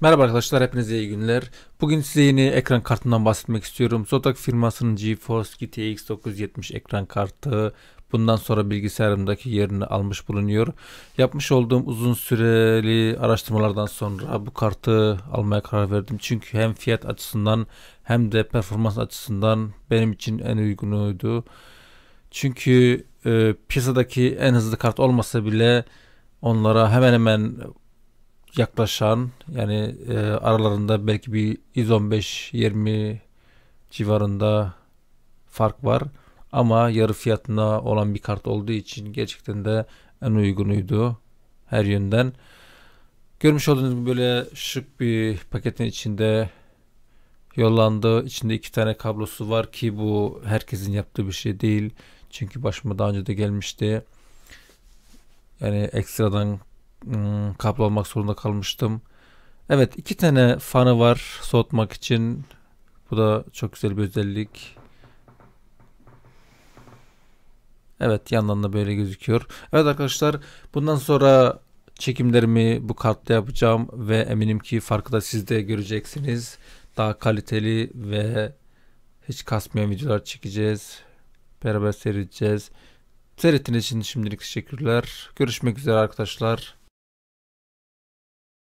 Merhaba arkadaşlar, hepinize iyi günler. Bugün size yeni ekran kartından bahsetmek istiyorum. Zotac firmasının GeForce GTX 970 ekran kartı bundan sonra bilgisayarımdaki yerini almış bulunuyor. Yapmış olduğum uzun süreli araştırmalardan sonra bu kartı almaya karar verdim. Çünkü hem fiyat açısından hem de performans açısından benim için en uygunuydu. Çünkü e, piyasadaki en hızlı kart olmasa bile onlara hemen hemen yaklaşan yani e, aralarında belki bir 115-20 civarında fark var. Ama yarı fiyatına olan bir kart olduğu için gerçekten de en uygunuydu her yönden. Görmüş olduğunuz gibi böyle şık bir paketin içinde yollandı. İçinde iki tane kablosu var ki bu herkesin yaptığı bir şey değil. Çünkü başıma daha önce de gelmişti. Yani ekstradan ım, hmm, kablo almak zorunda kalmıştım. Evet iki tane fanı var soğutmak için. Bu da çok güzel bir özellik. Evet yandan da böyle gözüküyor. Evet arkadaşlar bundan sonra çekimlerimi bu kartla yapacağım ve eminim ki farkı da siz de göreceksiniz. Daha kaliteli ve hiç kasmayan videolar çekeceğiz. Beraber seyredeceğiz. Seyrettiğiniz için şimdilik teşekkürler. Görüşmek üzere arkadaşlar.